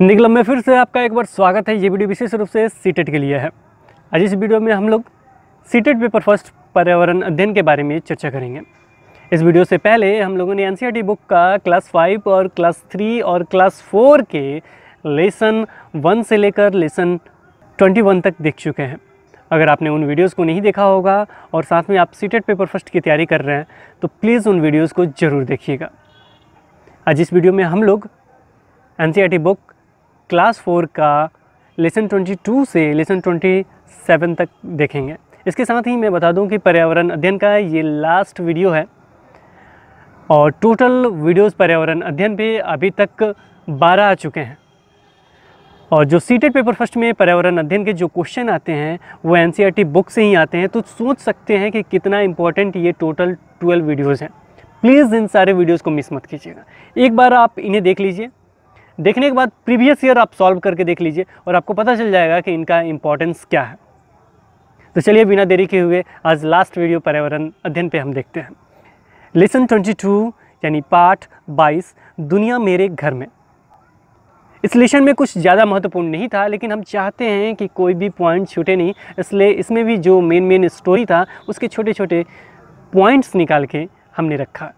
Hindi club में फिर से आपका एक बार स्वागत है ये वीडियो विशेष रूप से सीटेट के लिए है आज इस वीडियो में हम लोग सीटेट पेपर फर्स्ट पर्यावरण अध्ययन के बारे में चर्चा करेंगे इस वीडियो से पहले हम लोगों ने एन बुक e का क्लास फाइव और क्लास थ्री और क्लास फोर के लेसन वन से लेकर लेसन ट्वेंटी वन तक देख चुके हैं अगर आपने उन वीडियोज़ को नहीं देखा होगा और साथ में आप सीटेट पेपर फर्स्ट की तैयारी कर रहे हैं तो प्लीज़ उन वीडियोज़ को ज़रूर देखिएगा आज इस वीडियो में हम लोग एन बुक क्लास फोर का लेसन 22 से लेसन 27 तक देखेंगे इसके साथ ही मैं बता दूं कि पर्यावरण अध्ययन का ये लास्ट वीडियो है और टोटल वीडियोस पर्यावरण अध्ययन पे अभी तक 12 आ चुके हैं और जो सीटेड पेपर फर्स्ट में पर्यावरण अध्ययन के जो क्वेश्चन आते हैं वो एन बुक e से ही आते हैं तो सोच सकते हैं कि कितना इम्पोर्टेंट ये टोटल ट्वेल्व वीडियोज़ हैं प्लीज़ इन सारे वीडियोज़ को मिस मत कीजिएगा एक बार आप इन्हें देख लीजिए देखने के बाद प्रीवियस ईयर आप सॉल्व करके देख लीजिए और आपको पता चल जाएगा कि इनका इम्पोर्टेंस क्या है तो चलिए बिना देरी के हुए आज लास्ट वीडियो पर्यावरण अध्ययन पे हम देखते हैं लेसन 22 यानी पार्ट 22 दुनिया मेरे घर में इस लेसन में कुछ ज़्यादा महत्वपूर्ण नहीं था लेकिन हम चाहते हैं कि कोई भी पॉइंट छूटे नहीं इसलिए इसमें भी जो मेन मेन स्टोरी था उसके छोटे छोटे पॉइंट्स निकाल के हमने रखा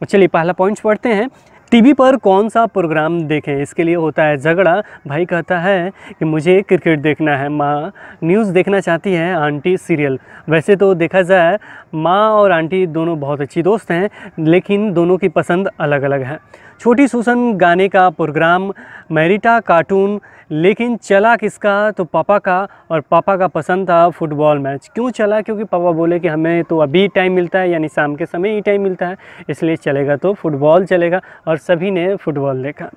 तो चलिए पहला पॉइंट्स पढ़ते हैं टीवी पर कौन सा प्रोग्राम देखें इसके लिए होता है झगड़ा भाई कहता है कि मुझे क्रिकेट देखना है माँ न्यूज़ देखना चाहती है आंटी सीरियल वैसे तो देखा जाए माँ और आंटी दोनों बहुत अच्छी दोस्त हैं लेकिन दोनों की पसंद अलग अलग है छोटी सुसन गाने का प्रोग्राम मैरिटा कार्टून लेकिन चला किसका तो पापा का और पापा का पसंद था फुटबॉल मैच क्यों चला क्योंकि पापा बोले कि हमें तो अभी टाइम मिलता है यानी शाम के समय ही टाइम मिलता है इसलिए चलेगा तो फुटबॉल चलेगा और सभी ने फुटबॉल देखा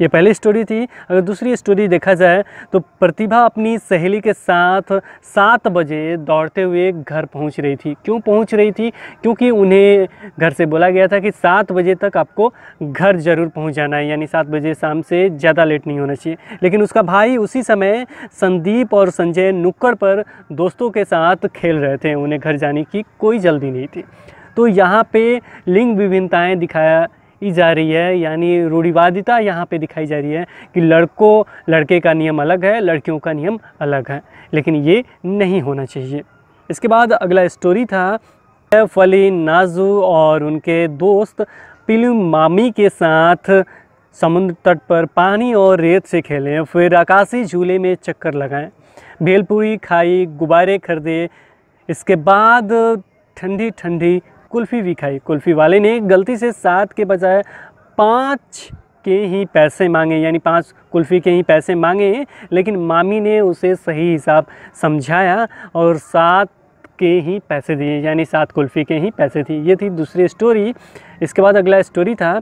ये पहली स्टोरी थी अगर दूसरी स्टोरी देखा जाए तो प्रतिभा अपनी सहेली के साथ सात बजे दौड़ते हुए घर पहुंच रही थी क्यों पहुंच रही थी क्योंकि उन्हें घर से बोला गया था कि सात बजे तक आपको घर ज़रूर पहुंच जाना है यानी सात बजे शाम से ज़्यादा लेट नहीं होना चाहिए लेकिन उसका भाई उसी समय संदीप और संजय नुक्कड़ पर दोस्तों के साथ खेल रहे थे उन्हें घर जाने की कोई जल्दी नहीं थी तो यहाँ पे लिंग विभिन्नताएँ दिखाया ही जा रही है यानी रूढ़िवादिता यहाँ पे दिखाई जा रही है कि लड़कों लड़के का नियम अलग है लड़कियों का नियम अलग है लेकिन ये नहीं होना चाहिए इसके बाद अगला स्टोरी था सैफ अली नाजू और उनके दोस्त पिलू मामी के साथ समुद्र तट पर पानी और रेत से खेलें फिर आकाशी झूले में चक्कर लगाएं भेलपूरी खाई गुब्बारे खरीदे इसके बाद ठंडी ठंडी कुल्फ़ी भी खाई कुल्फ़ी वाले ने गलती से सात के बजाय पाँच के ही पैसे मांगे यानी पाँच कुल्फ़ी के ही पैसे मांगे लेकिन मामी ने उसे सही हिसाब समझाया और सात के ही पैसे दिए यानी सात कुल्फ़ी के ही पैसे थी ये थी दूसरी स्टोरी इसके बाद अगला स्टोरी था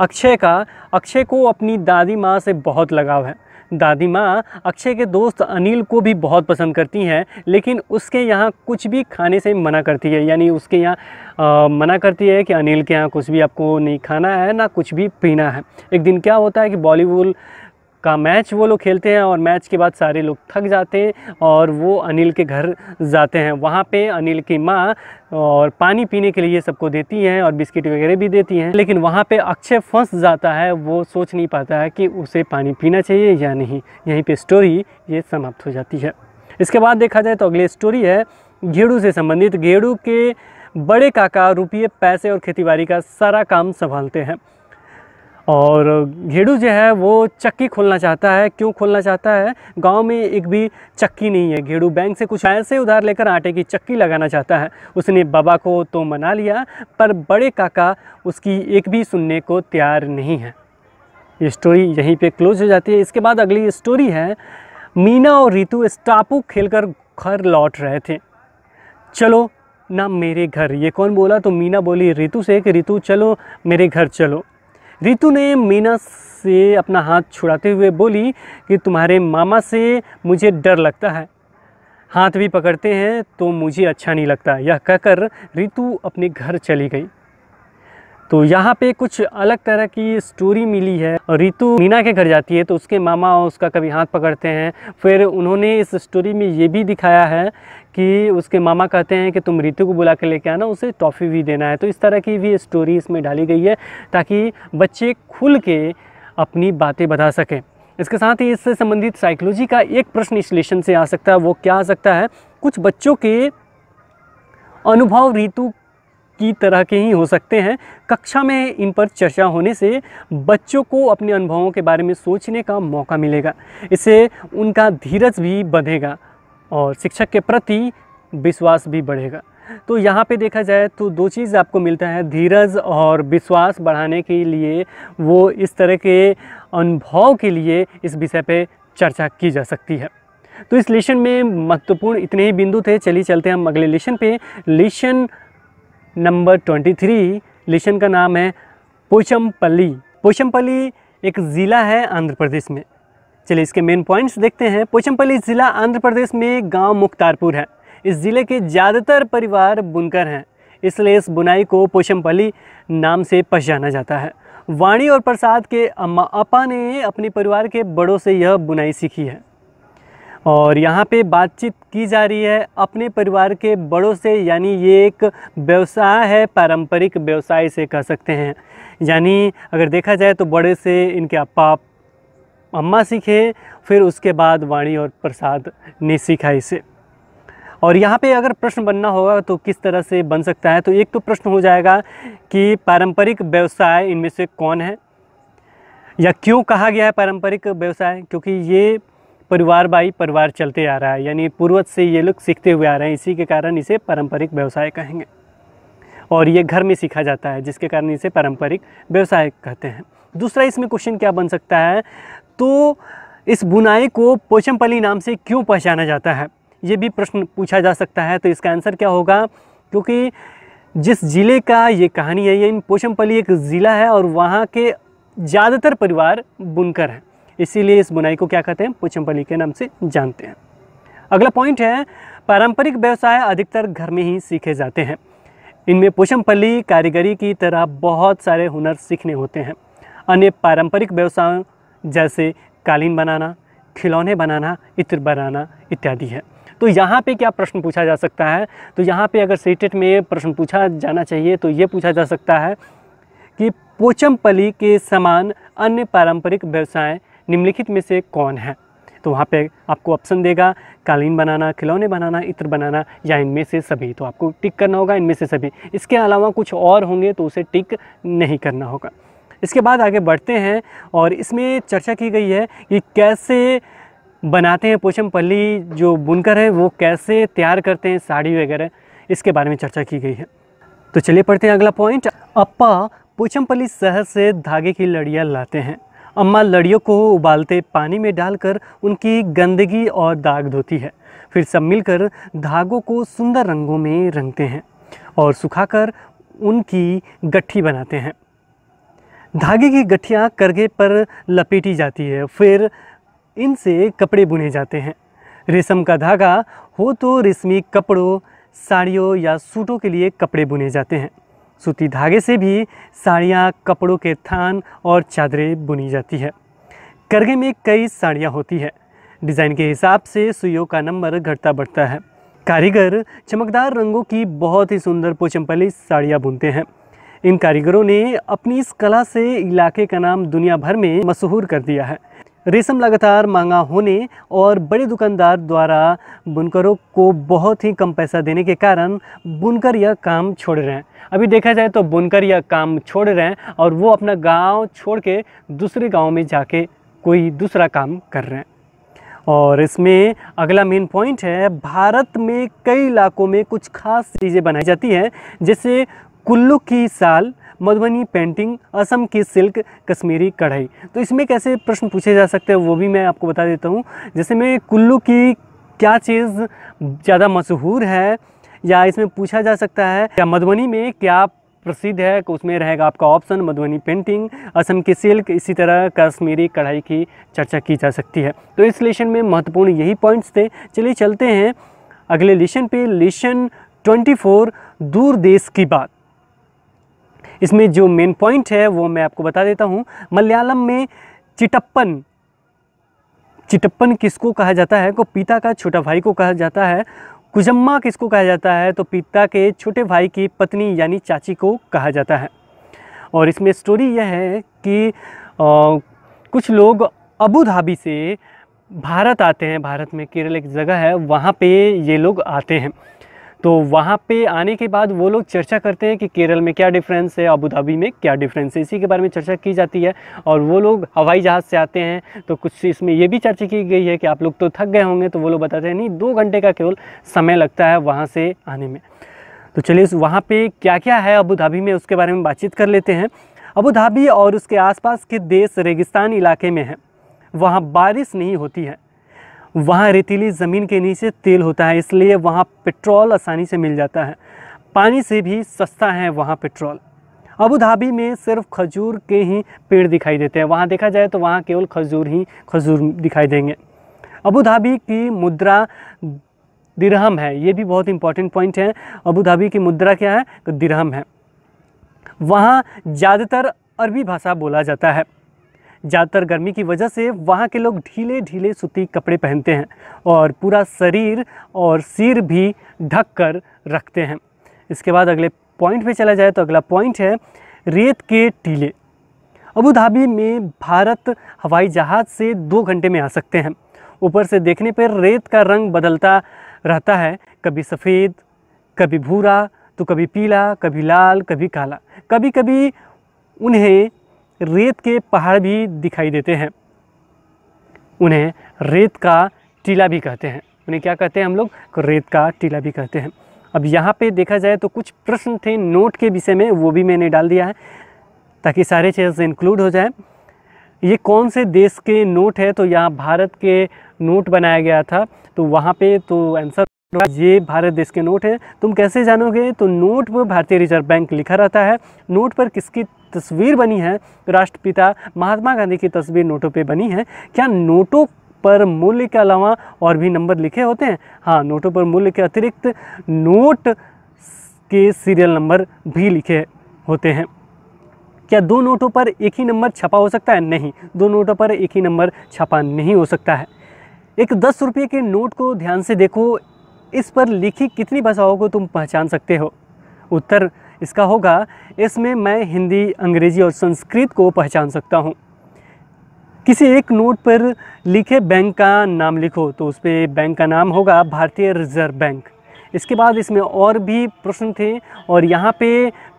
अक्षय का अक्षय को अपनी दादी माँ से बहुत लगाव है दादी माँ अक्षय के दोस्त अनिल को भी बहुत पसंद करती हैं लेकिन उसके यहाँ कुछ भी खाने से मना करती है यानी उसके यहाँ मना करती है कि अनिल के यहाँ कुछ भी आपको नहीं खाना है ना कुछ भी पीना है एक दिन क्या होता है कि बॉलीवुड का मैच वो लोग खेलते हैं और मैच के बाद सारे लोग थक जाते हैं और वो अनिल के घर जाते हैं वहाँ पे अनिल की माँ और पानी पीने के लिए सबको देती हैं और बिस्किट वगैरह भी देती हैं लेकिन वहाँ पे अक्षय फंस जाता है वो सोच नहीं पाता है कि उसे पानी पीना चाहिए या नहीं यहीं पर स्टोरी ये समाप्त हो जाती है इसके बाद देखा जाए तो अगली स्टोरी है घेड़ू से संबंधित घेड़ू के बड़े काका रुपये पैसे और खेतीबाड़ी का सारा काम संभालते हैं और घेडू जो है वो चक्की खोलना चाहता है क्यों खोलना चाहता है गांव में एक भी चक्की नहीं है घेडू बैंक से कुछ ऐसे उधार लेकर आटे की चक्की लगाना चाहता है उसने बाबा को तो मना लिया पर बड़े काका उसकी एक भी सुनने को तैयार नहीं है ये स्टोरी यहीं पे क्लोज हो जाती है इसके बाद अगली स्टोरी है मीना और रितु स्टापू खेल घर लौट रहे थे चलो ना मेरे घर ये कौन बोला तो मीना बोली रितु से कि रितु चलो मेरे घर चलो रितु ने मीना से अपना हाथ छुड़ाते हुए बोली कि तुम्हारे मामा से मुझे डर लगता है हाथ भी पकड़ते हैं तो मुझे अच्छा नहीं लगता यह कहकर रितु अपने घर चली गई तो यहाँ पे कुछ अलग तरह की स्टोरी मिली है और रितु मीना के घर जाती है तो उसके मामा उसका कभी हाथ पकड़ते हैं फिर उन्होंने इस स्टोरी में ये भी दिखाया है कि उसके मामा कहते हैं कि तुम रितु को बुला के लेके आना उसे टॉफ़ी भी देना है तो इस तरह की भी स्टोरी इसमें डाली गई है ताकि बच्चे खुल के अपनी बातें बता सकें इसके साथ ही इससे संबंधित साइकोलॉजी का एक प्रश्न विश्लेषण से आ सकता है वो क्या आ सकता है कुछ बच्चों के अनुभव ऋतु की तरह के ही हो सकते हैं कक्षा में इन पर चर्चा होने से बच्चों को अपने अनुभवों के बारे में सोचने का मौका मिलेगा इससे उनका धीरज भी बढ़ेगा और शिक्षक के प्रति विश्वास भी बढ़ेगा तो यहाँ पे देखा जाए तो दो चीज़ आपको मिलता है धीरज और विश्वास बढ़ाने के लिए वो इस तरह के अनुभव के लिए इस विषय पे चर्चा की जा सकती है तो इस लेशन में महत्वपूर्ण इतने ही बिंदु थे चलिए चलते हैं हम अगले लेशन पे lesson number twenty three lesson का नाम है पोचमपल्ली पोचमपल्ली एक ज़िला है आंध्र प्रदेश में चलिए इसके मेन पॉइंट्स देखते हैं पोचमपल्ली ज़िला आंध्र प्रदेश में गांव मुख्तारपुर है इस ज़िले के ज़्यादातर परिवार बुनकर हैं इसलिए इस बुनाई को पोचमपल्ली नाम से पहचाना जाता है वाणी और प्रसाद के अम्मा अपा ने अपने परिवार के बड़ों से यह बुनाई सीखी है और यहाँ पे बातचीत की जा रही है अपने परिवार के बड़ों से यानी ये एक व्यवसाय है पारंपरिक व्यवसाय से कह सकते हैं यानी अगर देखा जाए तो बड़े से इनके अपा अम्मा सीखे फिर उसके बाद वाणी और प्रसाद ने सीखा इसे और यहाँ पे अगर प्रश्न बनना होगा तो किस तरह से बन सकता है तो एक तो प्रश्न हो जाएगा कि पारंपरिक व्यवसाय इनमें से कौन है या क्यों कहा गया है पारंपरिक व्यवसाय क्योंकि ये परिवार बाई परिवार चलते आ रहा है यानी पूर्वज से ये लोग सीखते हुए आ रहे हैं इसी के कारण इसे पारंपरिक व्यवसाय कहेंगे और ये घर में सीखा जाता है जिसके कारण इसे पारंपरिक व्यवसाय कहते हैं दूसरा इसमें क्वेश्चन क्या बन सकता है तो इस बुनाई को पोचमपली नाम से क्यों पहचाना जाता है ये भी प्रश्न पूछा जा सकता है तो इसका आंसर क्या होगा क्योंकि जिस ज़िले का ये कहानी है ये इन पोचमपली एक ज़िला है और वहाँ के ज़्यादातर परिवार बुनकर हैं इसीलिए इस बुनाई को क्या कहते हैं पोचमपली के नाम से जानते हैं अगला पॉइंट है पारंपरिक व्यवसाय अधिकतर घर में ही सीखे जाते हैं इनमें पोचमपली कारीगरी की तरह बहुत सारे हुनर सीखने होते हैं अन्य पारंपरिक व्यवसायों जैसे कालीन बनाना खिलौने बनाना इत्र बनाना इत्यादि है तो यहाँ पे क्या प्रश्न पूछा जा सकता है तो यहाँ पे अगर सीटेट में प्रश्न पूछा जाना चाहिए तो ये पूछा जा सकता है कि पोचमपली के समान अन्य पारंपरिक व्यवसाय निम्नलिखित में से कौन है तो वहाँ पे आपको ऑप्शन देगा कालीन बनाना खिलौने बनाना इत्र बनाना या इनमें से सभी तो आपको टिक करना होगा इनमें से सभी इसके अलावा कुछ और होंगे तो उसे टिक नहीं करना होगा इसके बाद आगे बढ़ते हैं और इसमें चर्चा की गई है कि कैसे बनाते हैं पोचम पल्ली जो बुनकर है वो कैसे तैयार करते हैं साड़ी वगैरह इसके बारे में चर्चा की गई है तो चलिए पढ़ते हैं अगला पॉइंट अप्पा पोचमपल्ली शहर से धागे की लड़ियाँ लाते हैं अम्मा लड़ियों को उबालते पानी में डालकर उनकी गंदगी और दाग धोती है फिर सब मिलकर धागों को सुंदर रंगों में रंगते हैं और सुखाकर उनकी गट्ठी बनाते हैं धागे की गठियाँ करघे पर लपेटी जाती है फिर इनसे कपड़े बुने जाते हैं रेशम का धागा हो तो रेशमी कपड़ों साड़ियों या सूटों के लिए कपड़े बुने जाते हैं सूती धागे से भी साड़ियाँ कपड़ों के थान और चादरें बुनी जाती है करघे में कई साड़ियाँ होती है डिज़ाइन के हिसाब से सुइयों का नंबर घटता बढ़ता है कारीगर चमकदार रंगों की बहुत ही सुंदर पोचम्पली साड़ियाँ बुनते हैं इन कारीगरों ने अपनी इस कला से इलाके का नाम दुनिया भर में मशहूर कर दिया है रेशम लगातार मांगा होने और बड़े दुकानदार द्वारा बुनकरों को बहुत ही कम पैसा देने के कारण बुनकर यह काम छोड़ रहे हैं अभी देखा जाए तो बुनकर यह काम छोड़ रहे हैं और वो अपना गांव छोड़ के दूसरे गांव में जाके कोई दूसरा काम कर रहे हैं और इसमें अगला मेन पॉइंट है भारत में कई इलाकों में कुछ खास चीज़ें बनाई जाती हैं जैसे कुल्लू की साल मधुबनी पेंटिंग असम की सिल्क कश्मीरी कढ़ाई तो इसमें कैसे प्रश्न पूछे जा सकते हैं वो भी मैं आपको बता देता हूँ जैसे में कुल्लू की क्या चीज़ ज़्यादा मशहूर है या इसमें पूछा जा सकता है या मधुबनी में क्या प्रसिद्ध है तो उसमें रहेगा आपका ऑप्शन मधुबनी पेंटिंग असम की सिल्क इसी तरह कश्मीरी कढ़ाई की चर्चा की जा सकती है तो इस लेशन में महत्वपूर्ण यही पॉइंट्स थे चलिए चलते हैं अगले लेशन पे लेशन 24 दूर देश की बात इसमें जो मेन पॉइंट है वो मैं आपको बता देता हूँ मलयालम में चिटप्पन चिटप्पन किसको कहा जाता है को पिता का छोटा भाई को कहा जाता है कुजम्मा किसको कहा जाता है तो पिता के छोटे भाई की पत्नी यानी चाची को कहा जाता है और इसमें स्टोरी यह है कि आ, कुछ लोग अबू धाबी से भारत आते हैं भारत में केरल एक जगह है वहाँ पे ये लोग आते हैं तो वहाँ पे आने के बाद वो लोग चर्चा करते हैं कि केरल में क्या डिफरेंस है अबू धाबी में क्या डिफरेंस है इसी के बारे में चर्चा की जाती है और वो लोग हवाई जहाज़ से आते हैं तो कुछ इसमें ये भी चर्चा की गई है कि आप लोग तो थक गए होंगे तो वो लोग बताते हैं नहीं दो घंटे का केवल समय लगता है वहाँ से आने में तो चलिए वहाँ पर क्या क्या है अबू धाबी में उसके बारे में बातचीत कर लेते हैं अबू धाबी और उसके आसपास के देश रेगिस्तान इलाके में है वहाँ बारिश नहीं होती है वहाँ रेतीली ज़मीन के नीचे तेल होता है इसलिए वहाँ पेट्रोल आसानी से मिल जाता है पानी से भी सस्ता है वहाँ पेट्रोल अबू धाबी में सिर्फ खजूर के ही पेड़ दिखाई देते हैं वहाँ देखा जाए तो वहाँ केवल खजूर ही खजूर दिखाई देंगे अबू धाबी की मुद्रा दिरहम है ये भी बहुत इंपॉर्टेंट पॉइंट है अबू धाबी की मुद्रा क्या है दिरहम है वहाँ ज़्यादातर अरबी भाषा बोला जाता है ज़्यादातर गर्मी की वजह से वहाँ के लोग ढीले ढीले सूती कपड़े पहनते हैं और पूरा शरीर और सिर भी ढक कर रखते हैं इसके बाद अगले पॉइंट पे चला जाए तो अगला पॉइंट है रेत के टीले अबू धाबी में भारत हवाई जहाज़ से दो घंटे में आ सकते हैं ऊपर से देखने पर रेत का रंग बदलता रहता है कभी सफ़ेद कभी भूरा तो कभी पीला कभी लाल कभी काला कभी कभी उन्हें रेत के पहाड़ भी दिखाई देते हैं उन्हें रेत का टीला भी कहते हैं उन्हें क्या कहते हैं हम लोग रेत का टीला भी कहते हैं अब यहाँ पे देखा जाए तो कुछ प्रश्न थे नोट के विषय में वो भी मैंने डाल दिया है ताकि सारे चीज़ इंक्लूड हो जाए ये कौन से देश के नोट है तो यहाँ भारत के नोट बनाया गया था तो वहाँ पे तो आंसर ये भारत देश के नोट हैं तुम कैसे जानोगे तो नोट पर भारतीय रिजर्व बैंक लिखा रहता है नोट पर किसकी तस्वीर बनी है राष्ट्रपिता महात्मा गांधी की तस्वीर नोटों पे बनी है क्या नोटों पर मूल्य के अलावा और भी नंबर लिखे होते हैं हाँ नोटों पर मूल्य के अतिरिक्त नोट के सीरियल नंबर भी लिखे होते हैं क्या दो नोटों पर एक ही नंबर छपा हो सकता है नहीं दो नोटों पर एक ही नंबर छपा नहीं हो सकता है एक दस रुपये के नोट को ध्यान से देखो इस पर लिखी कितनी भाषाओं को तुम पहचान सकते हो उत्तर इसका होगा इसमें मैं हिंदी अंग्रेजी और संस्कृत को पहचान सकता हूँ किसी एक नोट पर लिखे बैंक का नाम लिखो तो उस पर बैंक का नाम होगा भारतीय रिजर्व बैंक इसके बाद इसमें और भी प्रश्न थे और यहाँ पे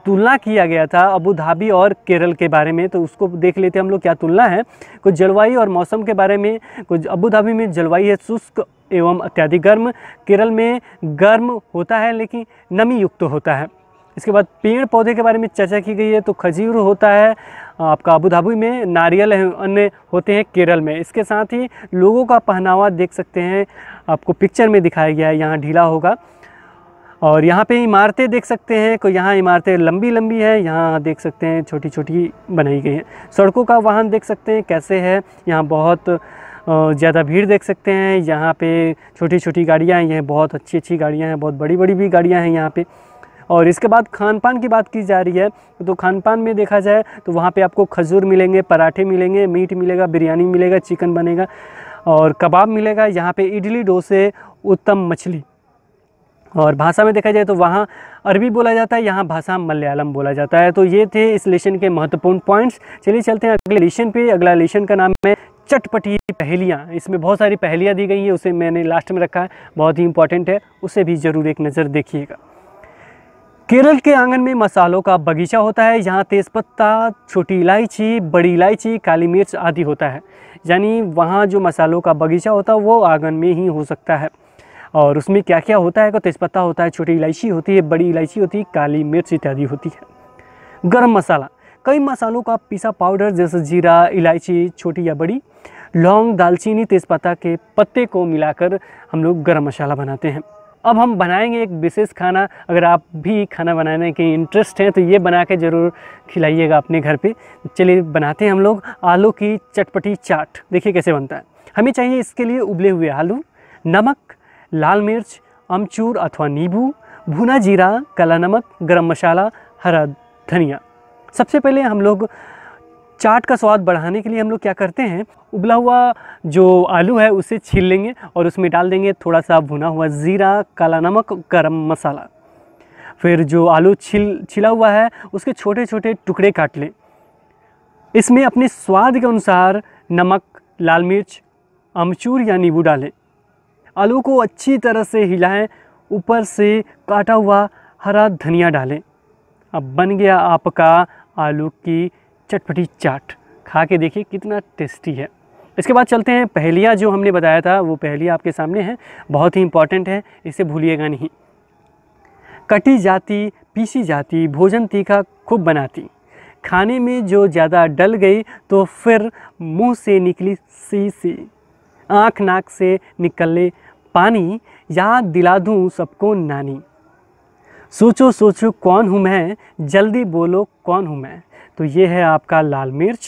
तुलना किया गया था अबू धाबी और केरल के बारे में तो उसको देख लेते हम लोग क्या तुलना है कुछ जलवायु और मौसम के बारे में कुछ अबू धाबी में जलवायु है शुष्क एवं अत्यधिक गर्म केरल में गर्म होता है लेकिन नमी युक्त तो होता है इसके बाद पेड़ पौधे के बारे में चर्चा की गई है तो खजूर होता है आपका अबूधाबी में नारियल अन्य होते हैं केरल में इसके साथ ही लोगों का पहनावा देख सकते हैं आपको पिक्चर में दिखाया गया है यहाँ ढीला होगा और यहाँ पे इमारतें देख सकते हैं को यहाँ इमारतें लंबी लंबी है यहाँ देख सकते हैं छोटी छोटी बनाई गई हैं सड़कों का वाहन देख सकते हैं कैसे है यहाँ बहुत ज़्यादा भीड़ देख सकते हैं यहाँ पे छोटी छोटी गाड़ियाँ हैं ये बहुत अच्छी अच्छी गाड़ियाँ हैं बहुत बड़ी बड़ी भी गाड़ियाँ हैं यहाँ पे और इसके बाद खान पान की बात की जा रही है तो खान पान में देखा जाए तो वहाँ पे आपको खजूर मिलेंगे पराठे मिलेंगे मीट मिलेगा बिरयानी मिलेगा चिकन बनेगा और कबाब मिलेगा यहाँ पर इडली डोसे उत्तम मछली और भाषा में देखा जाए तो वहाँ अरबी बोला जाता है यहाँ भाषा मलयालम बोला जाता है तो ये थे इस लेशन के महत्वपूर्ण पॉइंट्स चलिए चलते हैं अगले लेशन पे अगला लेशन का नाम है चटपटी पहेलियाँ इसमें बहुत सारी पहेलियाँ दी गई हैं उसे मैंने लास्ट में रखा है बहुत ही इंपॉर्टेंट है उसे भी ज़रूर एक नज़र देखिएगा केरल के आंगन में मसालों का बगीचा होता है जहाँ तेज़पत्ता छोटी इलायची बड़ी इलायची काली मिर्च आदि होता है यानी वहाँ जो मसालों का बगीचा होता है वो आंगन में ही हो सकता है और उसमें क्या क्या होता है तो तेज़पत्ता होता है छोटी इलायची होती है बड़ी इलायची होती है काली मिर्च इत्यादि होती है गर्म मसाला कई मसालों का पिसा पाउडर जैसे जीरा इलायची छोटी या बड़ी लौंग दालचीनी तेज़पत्ता के पत्ते को मिलाकर हम लोग गर्म मसाला बनाते हैं अब हम बनाएंगे एक विशेष खाना अगर आप भी खाना बनाने के इंटरेस्ट हैं तो ये बना के ज़रूर खिलाइएगा अपने घर पे चलिए बनाते हैं हम लोग आलू की चटपटी चाट देखिए कैसे बनता है हमें चाहिए इसके लिए उबले हुए आलू नमक लाल मिर्च अमचूर अथवा नींबू भुना जीरा काला नमक गरम मसाला हरा धनिया सबसे पहले हम लोग चाट का स्वाद बढ़ाने के लिए हम लोग क्या करते हैं उबला हुआ जो आलू है उसे छील लेंगे और उसमें डाल देंगे थोड़ा सा भुना हुआ ज़ीरा काला नमक गरम मसाला फिर जो आलू छिल छिला हुआ है उसके छोटे छोटे टुकड़े काट लें इसमें अपने स्वाद के अनुसार नमक लाल मिर्च अमचूर या नींबू डालें आलू को अच्छी तरह से हिलाएं ऊपर से काटा हुआ हरा धनिया डालें अब बन गया आपका आलू की चटपटी चाट खा के देखिए कितना टेस्टी है इसके बाद चलते हैं पहलिया जो हमने बताया था वो पहलिया आपके सामने है बहुत ही इंपॉर्टेंट है इसे भूलिएगा नहीं कटी जाती पीसी जाती भोजन तीखा खूब बनाती खाने में जो ज़्यादा डल गई तो फिर मुंह से निकली सी सी आँख नाक से निकले पानी याद दिला दूँ सबको नानी सोचो सोचो कौन हूँ मैं जल्दी बोलो कौन हूँ मैं तो ये है आपका लाल मिर्च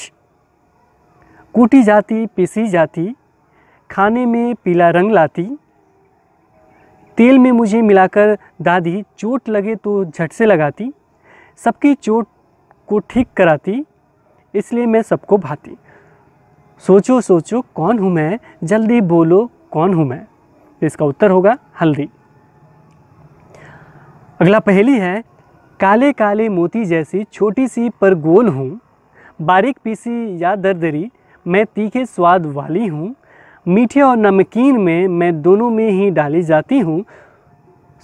कूटी जाती पीसी जाती खाने में पीला रंग लाती तेल में मुझे मिलाकर दादी चोट लगे तो झट से लगाती सबकी चोट को ठीक कराती इसलिए मैं सबको भाती सोचो सोचो कौन हूँ मैं जल्दी बोलो कौन हूँ मैं इसका उत्तर होगा हल्दी अगला पहली है काले काले मोती जैसी छोटी सी पर गोल हूँ बारीक पीसी या दरदरी मैं तीखे स्वाद वाली हूँ मीठे और नमकीन में मैं दोनों में ही डाली जाती हूँ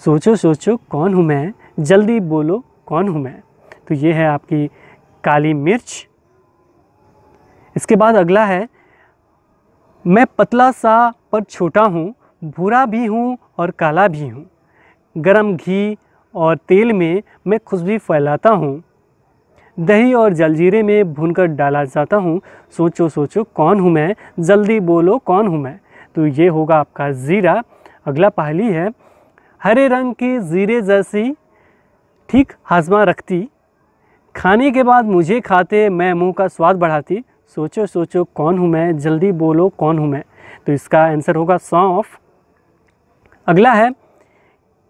सोचो सोचो कौन हूँ मैं जल्दी बोलो कौन हूँ मैं तो ये है आपकी काली मिर्च इसके बाद अगला है मैं पतला सा पर छोटा हूँ भूरा भी हूँ और काला भी हूँ गरम घी और तेल में मैं खुशबू फैलाता हूँ दही और जलजीरे में भूनकर डाला जाता हूँ सोचो सोचो कौन हूँ मैं जल्दी बोलो कौन हूँ मैं तो ये होगा आपका ज़ीरा अगला पहली है हरे रंग के ज़ीरे जैसी ठीक हाजमा रखती खाने के बाद मुझे खाते मैं मुंह का स्वाद बढ़ाती सोचो सोचो कौन हूँ मैं जल्दी बोलो कौन हूँ मैं तो इसका आंसर होगा सौंफ अगला है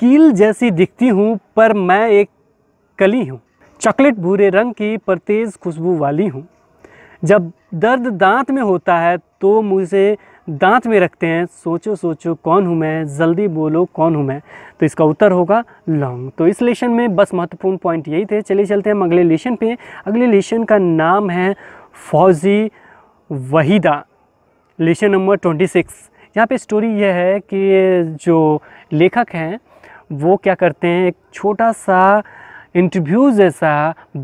कील जैसी दिखती हूँ पर मैं एक कली हूँ चॉकलेट भूरे रंग की पर तेज़ खुशबू वाली हूँ जब दर्द दांत में होता है तो मुझे दांत में रखते हैं सोचो सोचो कौन हूँ मैं जल्दी बोलो कौन हूँ मैं तो इसका उत्तर होगा लॉन्ग तो इस लेशन में बस महत्वपूर्ण पॉइंट यही थे चलिए चलते हैं हम अगले लेशन पे अगले लेशन का नाम है फौजी Waheeda lesson number twenty six यहाँ पर स्टोरी यह है कि जो लेखक हैं वो क्या करते हैं एक छोटा सा इंटरव्यू जैसा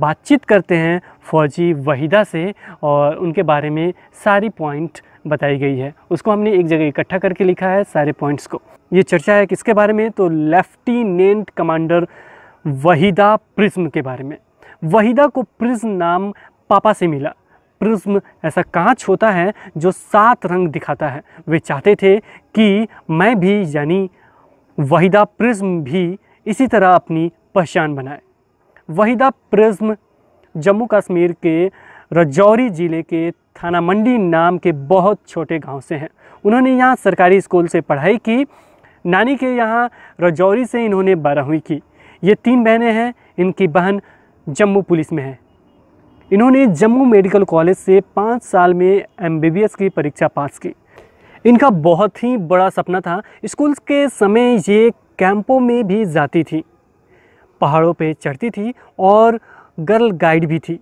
बातचीत करते हैं फौजी वहीदा से और उनके बारे में सारी पॉइंट बताई गई है उसको हमने एक जगह इकट्ठा करके लिखा है सारे पॉइंट्स को ये चर्चा है किसके बारे में तो लेफ्टिनेंट कमांडर वहीदा प्रिज्म के बारे में वहीदा को प्रिज्म नाम पापा से मिला प्रिज्म ऐसा कांच होता है जो सात रंग दिखाता है वे चाहते थे कि मैं भी यानी वहीदा प्रिज्म भी इसी तरह अपनी पहचान बनाए वहीदा प्रिज्म जम्मू कश्मीर के रजौरी ज़िले के थाना मंडी नाम के बहुत छोटे गांव से हैं उन्होंने यहाँ सरकारी स्कूल से पढ़ाई की नानी के यहाँ रजौरी से इन्होंने बारहवीं की ये तीन बहनें हैं इनकी बहन जम्मू पुलिस में है इन्होंने जम्मू मेडिकल कॉलेज से पाँच साल में एमबीबीएस की परीक्षा पास की इनका बहुत ही बड़ा सपना था स्कूल के समय ये कैंपों में भी जाती थी पहाड़ों पे चढ़ती थी और गर्ल गाइड भी थी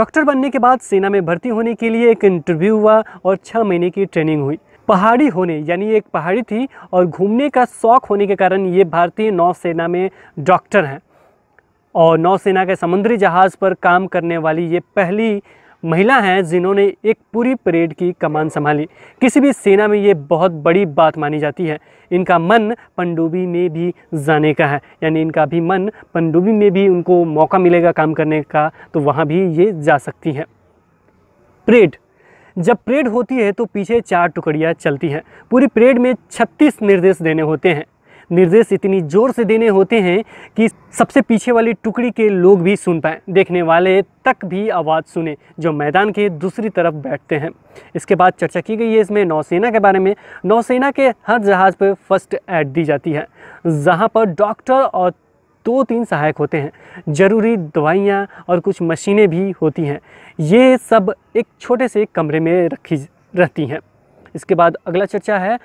डॉक्टर बनने के बाद सेना में भर्ती होने के लिए एक इंटरव्यू हुआ और छः महीने की ट्रेनिंग हुई पहाड़ी होने यानी एक पहाड़ी थी और घूमने का शौक होने के कारण ये भारतीय नौसेना में डॉक्टर हैं और नौसेना के समुद्री जहाज़ पर काम करने वाली ये पहली महिला हैं जिन्होंने एक पूरी परेड की कमान संभाली किसी भी सेना में ये बहुत बड़ी बात मानी जाती है इनका मन पनडुब्बी में भी जाने का है यानी इनका भी मन पनडुब्बी में भी उनको मौका मिलेगा काम करने का तो वहाँ भी ये जा सकती हैं परेड जब परेड होती है तो पीछे चार टुकड़ियाँ चलती हैं पूरी परेड में छत्तीस निर्देश देने होते हैं निर्देश इतनी ज़ोर से देने होते हैं कि सबसे पीछे वाली टुकड़ी के लोग भी सुन पाएँ देखने वाले तक भी आवाज़ सुने जो मैदान के दूसरी तरफ बैठते हैं इसके बाद चर्चा की गई है इसमें नौसेना के बारे में नौसेना के हर जहाज़ पर फर्स्ट एड दी जाती है जहाँ पर डॉक्टर और दो तीन सहायक होते हैं ज़रूरी दवाइयाँ और कुछ मशीनें भी होती हैं ये सब एक छोटे से कमरे में रखी रहती हैं इसके बाद अगला चर्चा है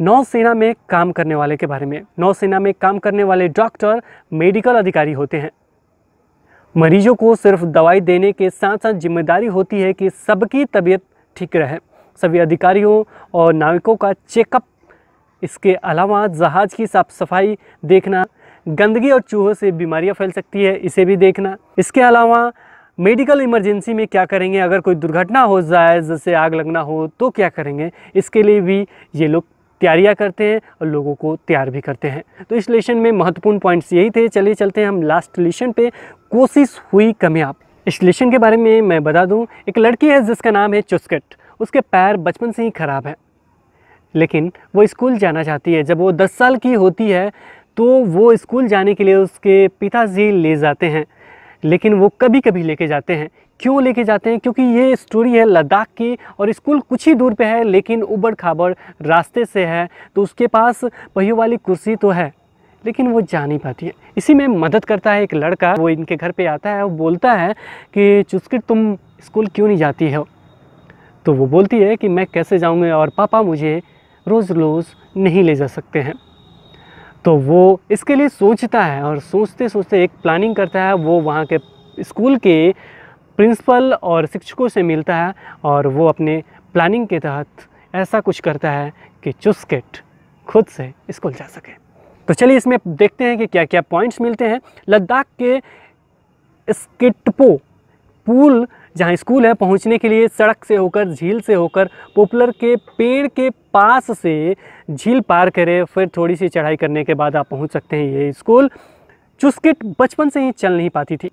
नौसेना में काम करने वाले के बारे में नौसेना में काम करने वाले डॉक्टर मेडिकल अधिकारी होते हैं मरीजों को सिर्फ दवाई देने के साथ साथ जिम्मेदारी होती है कि सबकी तबीयत ठीक रहे सभी अधिकारियों और नाविकों का चेकअप इसके अलावा जहाज़ की साफ सफाई देखना गंदगी और चूहों से बीमारियां फैल सकती है इसे भी देखना इसके अलावा मेडिकल इमरजेंसी में क्या करेंगे अगर कोई दुर्घटना हो जाए जैसे आग लगना हो तो क्या करेंगे इसके लिए भी ये लोग तैयारियाँ करते हैं और लोगों को तैयार भी करते हैं तो इस लेशन में महत्वपूर्ण पॉइंट्स यही थे चलिए चलते हैं हम लास्ट लेशन पे कोशिश हुई कमयाब इस लेशन के बारे में मैं बता दूँ एक लड़की है जिसका नाम है चुस्कट उसके पैर बचपन से ही ख़राब हैं लेकिन वो स्कूल जाना चाहती है जब वो दस साल की होती है तो वो स्कूल जाने के लिए उसके पिताजी ले जाते हैं लेकिन वो कभी कभी लेके जाते हैं क्यों लेके जाते हैं क्योंकि ये स्टोरी है लद्दाख की और स्कूल कुछ ही दूर पे है लेकिन उबड़ खाबड़ रास्ते से है तो उसके पास पहियों वाली कुर्सी तो है लेकिन वो जा नहीं पाती है इसी में मदद करता है एक लड़का वो इनके घर पे आता है वो बोलता है कि चुस्किट तुम स्कूल क्यों नहीं जाती हो तो वो बोलती है कि मैं कैसे जाऊँगी और पापा मुझे रोज़ रोज़ नहीं ले जा सकते हैं तो वो इसके लिए सोचता है और सोचते सोचते एक प्लानिंग करता है वो वहाँ के स्कूल के प्रिंसिपल और शिक्षकों से मिलता है और वो अपने प्लानिंग के तहत ऐसा कुछ करता है कि चुस्केट खुद से स्कूल जा सके तो चलिए इसमें देखते हैं कि क्या क्या पॉइंट्स मिलते हैं लद्दाख के स्किटपो पुल जहाँ स्कूल है पहुँचने के लिए सड़क से होकर झील से होकर पोपलर के पेड़ के पास से झील पार करें फिर थोड़ी सी चढ़ाई करने के बाद आप पहुँच सकते हैं ये स्कूल चुस्किट बचपन से ही चल नहीं पाती थी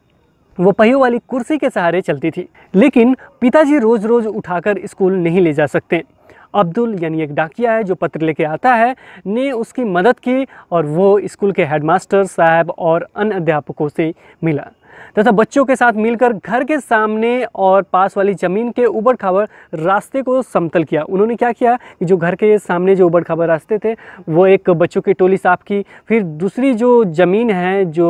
वो पहियों वाली कुर्सी के सहारे चलती थी लेकिन पिताजी रोज़ रोज़ उठाकर स्कूल नहीं ले जा सकते अब्दुल यानी एक डाकिया है जो पत्र लेके आता है ने उसकी मदद की और वो स्कूल के हेडमास्टर साहब और अन्य अध्यापकों से मिला तथा बच्चों के साथ मिलकर घर के सामने और पास वाली ज़मीन के ऊबड़ खाबड़ रास्ते को समतल किया उन्होंने क्या किया कि जो घर के सामने जो ऊबड़ खाबड़ रास्ते थे वो एक बच्चों की टोली साफ़ की फिर दूसरी जो ज़मीन है जो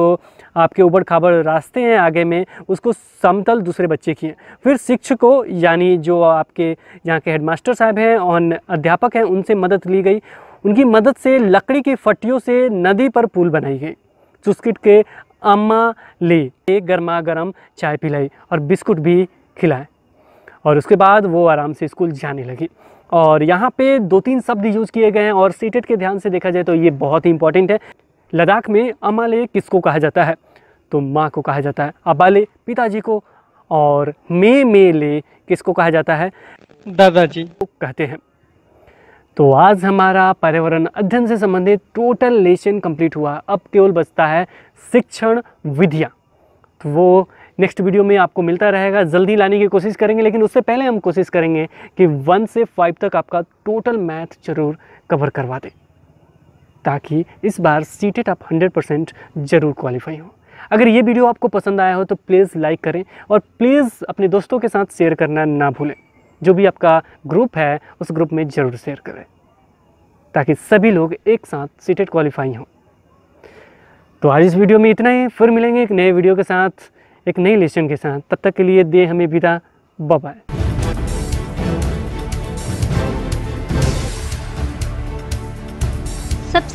आपके ऊबड़ खाबड़ रास्ते हैं आगे में उसको समतल दूसरे बच्चे की हैं फिर शिक्षकों यानी जो आपके यहाँ के हेडमास्टर साहब हैं और अध्यापक हैं उनसे मदद ली गई उनकी मदद से लकड़ी की फटियों से नदी पर पुल बनाई गई चुस्किट के अम्मा ले एक गर्मा गर्म चाय पिलाई और बिस्कुट भी खिलाए और उसके बाद वो आराम से स्कूल जाने लगी और यहाँ पे दो तीन शब्द यूज़ किए गए हैं और सीटेट के ध्यान से देखा जाए तो ये बहुत ही इंपॉर्टेंट है लद्दाख में अमाले किसको कहा जाता है तो माँ को कहा जाता है अबाले पिताजी को और मे मे ले किसको कहा जाता है दादाजी को कहते हैं तो आज हमारा पर्यावरण अध्ययन से संबंधित टोटल लेसन कंप्लीट हुआ अब केवल बचता है शिक्षण विधियाँ तो वो नेक्स्ट वीडियो में आपको मिलता रहेगा जल्दी लाने की कोशिश करेंगे लेकिन उससे पहले हम कोशिश करेंगे कि वन से फाइव तक आपका टोटल मैथ जरूर कवर करवा दें ताकि इस बार सीटेट आप हंड्रेड परसेंट जरूर क्वालिफाई हों अगर ये वीडियो आपको पसंद आया हो तो प्लीज़ लाइक करें और प्लीज़ अपने दोस्तों के साथ शेयर करना ना भूलें जो भी आपका ग्रुप है उस ग्रुप में ज़रूर शेयर करें ताकि सभी लोग एक साथ सीटेड क्वालिफाई हों तो आज इस वीडियो में इतना ही फिर मिलेंगे एक नए वीडियो के साथ एक नई लेसन के साथ तब तक के लिए दे हमें विदा बाय